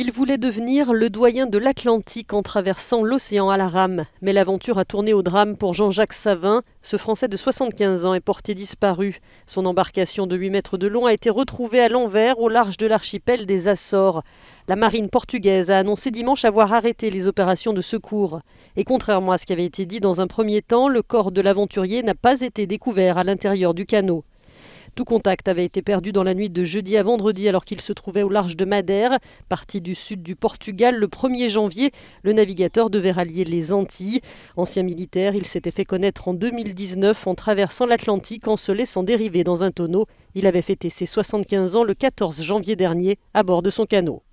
Il voulait devenir le doyen de l'Atlantique en traversant l'océan à la rame. Mais l'aventure a tourné au drame pour Jean-Jacques Savin. Ce Français de 75 ans est porté disparu. Son embarcation de 8 mètres de long a été retrouvée à l'envers au large de l'archipel des Açores. La marine portugaise a annoncé dimanche avoir arrêté les opérations de secours. Et contrairement à ce qui avait été dit dans un premier temps, le corps de l'aventurier n'a pas été découvert à l'intérieur du canot. Tout contact avait été perdu dans la nuit de jeudi à vendredi alors qu'il se trouvait au large de Madère, partie du sud du Portugal le 1er janvier. Le navigateur devait rallier les Antilles. Ancien militaire, il s'était fait connaître en 2019 en traversant l'Atlantique en se laissant dériver dans un tonneau. Il avait fêté ses 75 ans le 14 janvier dernier à bord de son canot.